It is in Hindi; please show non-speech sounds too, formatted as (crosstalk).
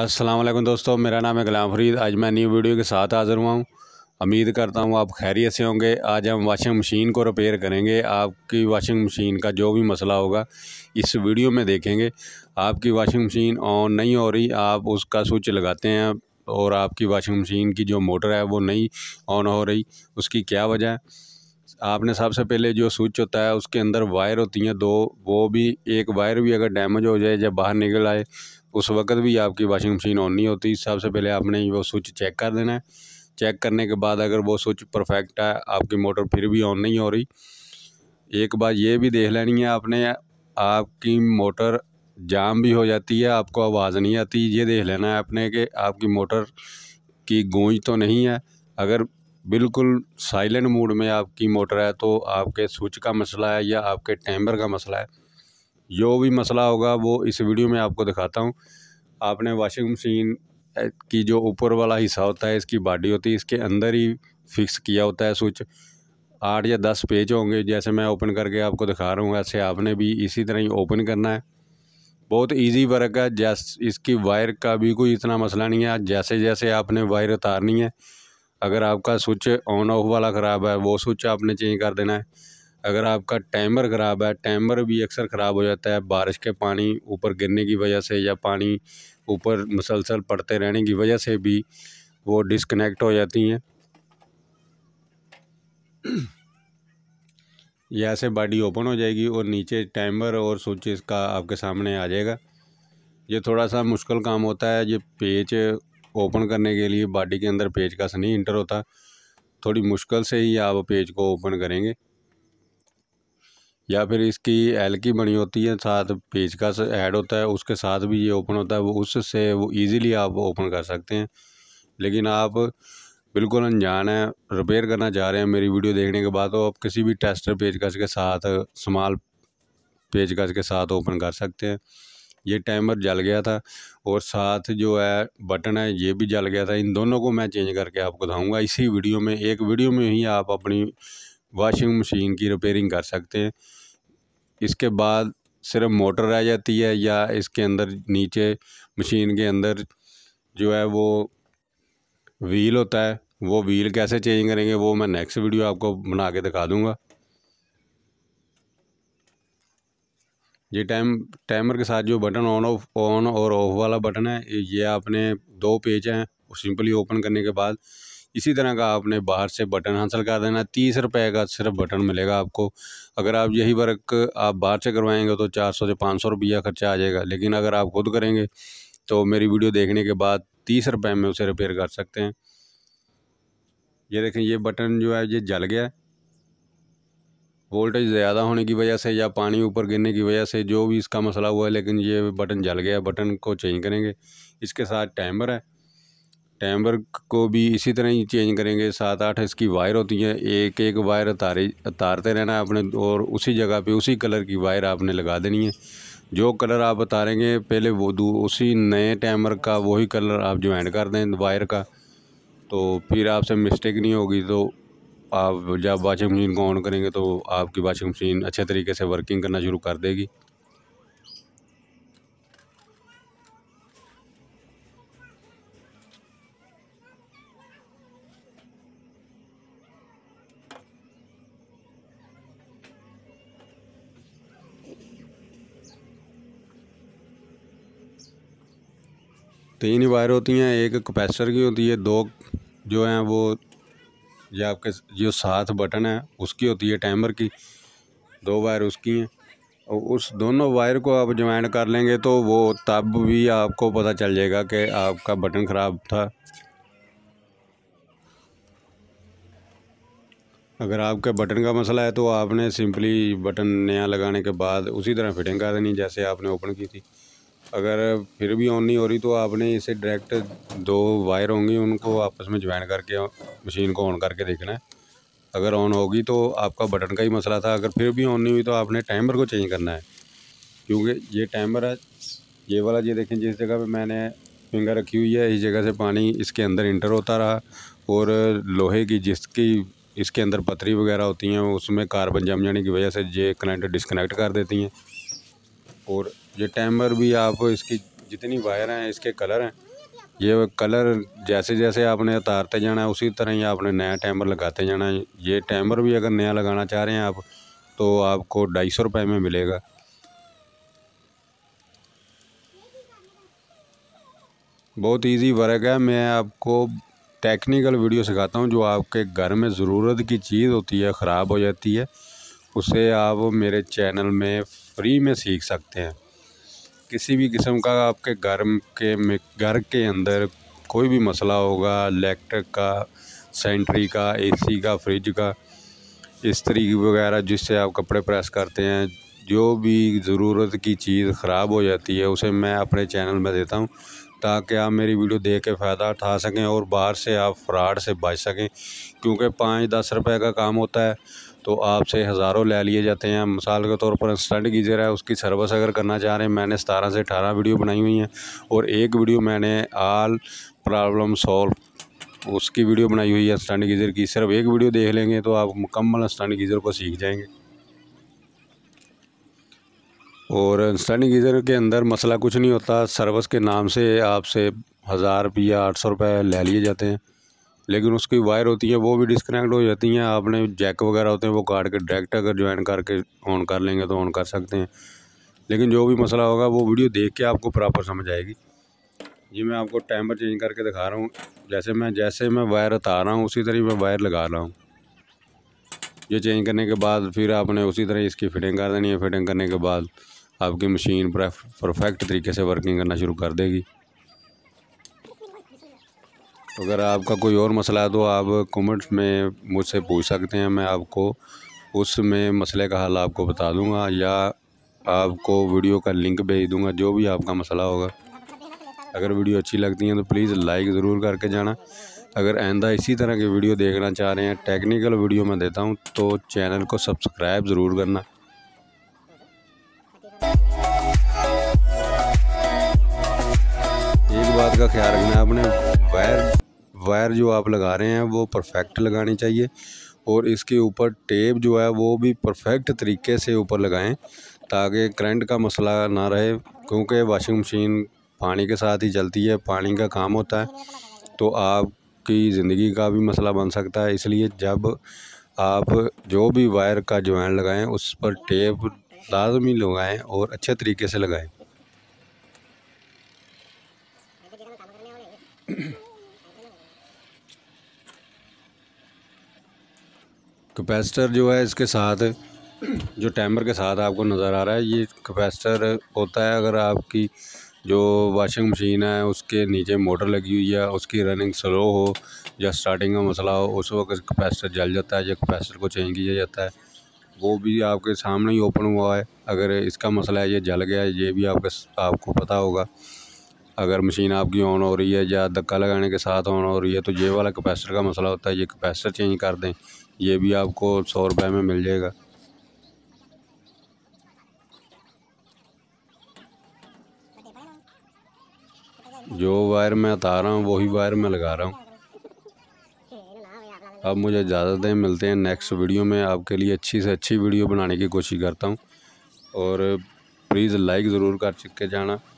असलम दोस्तों मेरा नाम है गुलाम फरीद आज मैं न्यू वीडियो के साथ हाज़िर हुआ हूँ उम्मीद करता हूँ आप खैरियत से होंगे आज हम वाशिंग मशीन को रिपेयर करेंगे आपकी वाशिंग मशीन का जो भी मसला होगा इस वीडियो में देखेंगे आपकी वाशिंग मशीन ऑन नहीं हो रही आप उसका स्विच लगाते हैं और आपकी वाशिंग मशीन की जो मोटर है वो नहीं ऑन हो रही उसकी क्या वजह है आपने सबसे पहले जो स्विच होता है उसके अंदर वायर होती हैं दो वो भी एक वायर भी अगर डैमेज हो जाए या बाहर निकल आए उस वक़्त भी आपकी वाशिंग मशीन ऑन नहीं होती सबसे पहले आपने वो स्विच चेक कर देना है चेक करने के बाद अगर वो स्विच परफेक्ट है आपकी मोटर फिर भी ऑन नहीं हो रही एक बात ये भी देख लेनी है आपने आपकी मोटर जाम भी हो जाती है आपको आवाज़ नहीं आती ये देख लेना है आपने कि आपकी मोटर की गूंज तो नहीं है अगर बिल्कुल साइलेंट मूड में आपकी मोटर है तो आपके स्विच का मसला है या आपके टैम्बर का मसला है जो भी मसला होगा वो इस वीडियो में आपको दिखाता हूँ आपने वाशिंग मशीन की जो ऊपर वाला हिस्सा होता है इसकी बाडी होती है इसके अंदर ही फिक्स किया होता है स्विच आठ या दस पेज होंगे जैसे मैं ओपन करके आपको दिखा रहा हूँ ऐसे आपने भी इसी तरह ही ओपन करना है बहुत इजी वर्क है जैस इसकी वायर का भी कोई इतना मसला नहीं है जैसे जैसे आपने वायर उतारनी है अगर आपका स्विच ऑन ऑफ वाला ख़राब है वो स्विच आपने चेंज कर देना है अगर आपका टाइमर ख़राब है टाइमर भी अक्सर ख़राब हो जाता है बारिश के पानी ऊपर गिरने की वजह से या पानी ऊपर मुसलसल पड़ते रहने की वजह से भी वो डिसकनेक्ट हो जाती हैं (clears throat) या से बॉडी ओपन हो जाएगी और नीचे टाइमर और स्विच इसका आपके सामने आ जाएगा ये थोड़ा सा मुश्किल काम होता है ये पेच ओपन करने के लिए बॉडी के अंदर पेच का सनी इंटर होता थोड़ी मुश्किल से ही आप पेज को ओपन करेंगे या फिर इसकी एल की बनी होती है साथ पेचकस ऐड होता है उसके साथ भी ये ओपन होता है वो उससे वो इजीली आप ओपन कर सकते हैं लेकिन आप बिल्कुल अनजान है रिपेयर करना चाह रहे हैं मेरी वीडियो देखने के बाद तो आप किसी भी टेस्टर पेचकस के साथ स्माल पेचकस के साथ ओपन कर सकते हैं ये टाइमर जल गया था और साथ जो है बटन है ये भी जल गया था इन दोनों को मैं चेंज करके आपको बताऊंगा इसी वीडियो में एक वीडियो में ही आप अपनी वाशिंग मशीन की रिपेयरिंग कर सकते हैं इसके बाद सिर्फ मोटर रह जाती है या इसके अंदर नीचे मशीन के अंदर जो है वो व्हील होता है वो व्हील कैसे चेंज करेंगे वो मैं नेक्स्ट वीडियो आपको बना के दिखा दूँगा ये टाइम टाइमर के साथ जो बटन ऑन ऑफ ऑन और ऑफ वाला बटन है ये आपने दो पेज हैं सिंपली ओपन करने के बाद इसी तरह का आपने बाहर से बटन हासिल कर देना तीस रुपए का सिर्फ बटन मिलेगा आपको अगर आप यही वर्क आप बाहर से करवाएंगे तो चार सौ से पाँच सौ रुपया खर्चा आ जाएगा लेकिन अगर आप खुद करेंगे तो मेरी वीडियो देखने के बाद तीस रुपये में उसे रिपेयर कर सकते हैं ये देखें ये बटन जो है ये जल गया वोल्टेज ज़्यादा होने की वजह से या पानी ऊपर गिरने की वजह से जो भी इसका मसला हुआ है लेकिन ये बटन जल गया बटन को चेंज करेंगे इसके साथ टाइमर है टैम्बर को भी इसी तरह ही चेंज करेंगे सात आठ इसकी वायर होती है एक एक वायर उतारे उतारते रहना है अपने और उसी जगह पे उसी कलर की वायर आपने लगा देनी है जो कलर आप उतारेंगे पहले वो दू उसी नए टैमर का वही कलर आप ज्वाइन कर दें वायर का तो फिर आपसे मिस्टेक नहीं होगी तो आप जब वाशिंग मशीन को ऑन करेंगे तो आपकी वाशिंग मशीन अच्छे तरीके से वर्किंग करना शुरू कर देगी तीन वायर होती हैं एक कैपेसिटर की होती है दो जो हैं वो जो आपके जो साथ बटन है उसकी होती है टाइमर की दो वायर उसकी हैं और उस दोनों वायर को आप ज्वाइन कर लेंगे तो वो तब भी आपको पता चल जाएगा कि आपका बटन ख़राब था अगर आपके बटन का मसला है तो आपने सिंपली बटन नया लगाने के बाद उसी तरह फिटिंग कर देनी जैसे आपने ओपन की थी अगर फिर भी ऑन नहीं हो रही तो आपने इसे डायरेक्ट दो वायर होंगी उनको आपस में ज्वाइन करके मशीन को ऑन करके देखना है अगर ऑन होगी तो आपका बटन का ही मसला था अगर फिर भी ऑन नहीं हुई तो आपने टाइमर को चेंज करना है क्योंकि ये टाइमर है ये वाला ये देखें जिस जगह पे मैंने फिंगर रखी हुई है इस जगह से पानी इसके अंदर इंटर होता रहा और लोहे की जिसकी इसके अंदर पथरी वगैरह होती हैं उसमें कार्बन जम जाने की वजह से ये कनेक्ट डिसकनेक्ट कर देती हैं और ये टैमर भी आप इसकी जितनी वायर हैं इसके कलर हैं ये कलर जैसे जैसे आपने उतारते जाना है उसी तरह ही आपने नया टैमर लगाते जाना है ये टैमर भी अगर नया लगाना चाह रहे हैं आप तो आपको ढाई सौ रुपये में मिलेगा बहुत इजी वर्क है मैं आपको टेक्निकल वीडियो सिखाता हूँ जो आपके घर में ज़रूरत की चीज़ होती है ख़राब हो जाती है उसे आप मेरे चैनल में फ्री में सीख सकते हैं किसी भी किस्म का आपके घर के में घर के अंदर कोई भी मसला होगा इलेक्ट्रिक का सेंट्री का एसी का फ्रिज का इस्त्री वगैरह जिससे आप कपड़े प्रेस करते हैं जो भी ज़रूरत की चीज़ ख़राब हो जाती है उसे मैं अपने चैनल में देता हूँ ताकि आप मेरी वीडियो देख के फ़ायदा उठा सकें और बाहर से आप फ्रॉड से बच सकें क्योंकि पाँच दस रुपए का काम होता है तो आपसे हज़ारों ले लिए जाते हैं मिसाल के तौर पर स्टंट गीज़र है उसकी सर्विस अगर करना चाह रहे हैं मैंने सतारह से अठारह वीडियो बनाई हुई हैं और एक वीडियो मैंने आल प्रॉब्लम सॉल्व उसकी वीडियो बनाई हुई है स्टंट गीज़र की सिर्फ एक वीडियो देख लेंगे तो आप मुकम्मल स्टंट गीज़र को सीख जाएंगे और स्टंट गीज़र के अंदर मसला कुछ नहीं होता सर्विस के नाम से आपसे हज़ार रुपया आठ सौ रुपये ले लिए जाते हैं लेकिन उसकी वायर होती है वो भी डिस्कनेक्ट हो जाती हैं आपने जैक वगैरह होते हैं वो काट के डायरेक्ट अगर ज्वाइन करके ऑन कर लेंगे तो ऑन कर सकते हैं लेकिन जो भी मसला होगा वो वीडियो देख के आपको प्रॉपर समझ आएगी जी मैं आपको टाइमर चेंज करके दिखा रहा हूँ जैसे मैं जैसे मैं वायर उतार रहा हूँ उसी तरह मैं वायर लगा रहा हूँ ये चेंज करने के बाद फिर आपने उसी तरह इसकी फिटिंग कर देनी है फिटिंग करने के बाद आपकी मशीन परफेक्ट तरीके से वर्किंग करना शुरू कर देगी अगर आपका कोई और मसला है तो आप कमेंट्स में मुझसे पूछ सकते हैं मैं आपको उसमें मसले का हल आपको बता दूंगा या आपको वीडियो का लिंक भेज दूंगा जो भी आपका मसला होगा अगर वीडियो अच्छी लगती है तो प्लीज़ लाइक ज़रूर करके जाना अगर आइंदा इसी तरह की वीडियो देखना चाह रहे हैं टेक्निकल वीडियो मैं देता हूँ तो चैनल को सब्सक्राइब ज़रूर करना एक बात का ख्याल रखना अपने वायर वायर जो आप लगा रहे हैं वो परफेक्ट लगानी चाहिए और इसके ऊपर टेप जो है वो भी परफेक्ट तरीके से ऊपर लगाएं ताकि करंट का मसला ना रहे क्योंकि वाशिंग मशीन पानी के साथ ही चलती है पानी का काम होता है तो आपकी ज़िंदगी का भी मसला बन सकता है इसलिए जब आप जो भी वायर का ज्वाइन लगाएं उस पर टेप लाजमी लगाएं और अच्छे तरीके से लगाएं कैपेसिटर जो है इसके साथ जो टाइमर के साथ आपको नज़र आ रहा है ये कैपेसिटर होता है अगर आपकी जो वाशिंग मशीन है उसके नीचे मोटर लगी हुई है उसकी रनिंग स्लो हो या स्टार्टिंग का मसला हो उस वक्त कैपेसिटर जल जाता है या कैपेसिटर को चेंज किया जाता है वो भी आपके सामने ही ओपन हुआ है अगर इसका मसला है ये जल गया है ये भी आपके आपको पता होगा अगर मशीन आपकी ऑन हो रही है या धक्का लगाने के साथ ऑन हो रही है तो ये वाला कैपेसिटर का मसला होता है ये कैपेसिटर चेंज कर दें ये भी आपको सौ रुपये में मिल जाएगा जो वायर मैं उतार रहा हूँ वही वायर मैं लगा रहा हूँ अब मुझे इजाज़त दें मिलते हैं नेक्स्ट वीडियो में आपके लिए अच्छी से अच्छी वीडियो बनाने की कोशिश करता हूँ और प्लीज़ लाइक ज़रूर कर के जाना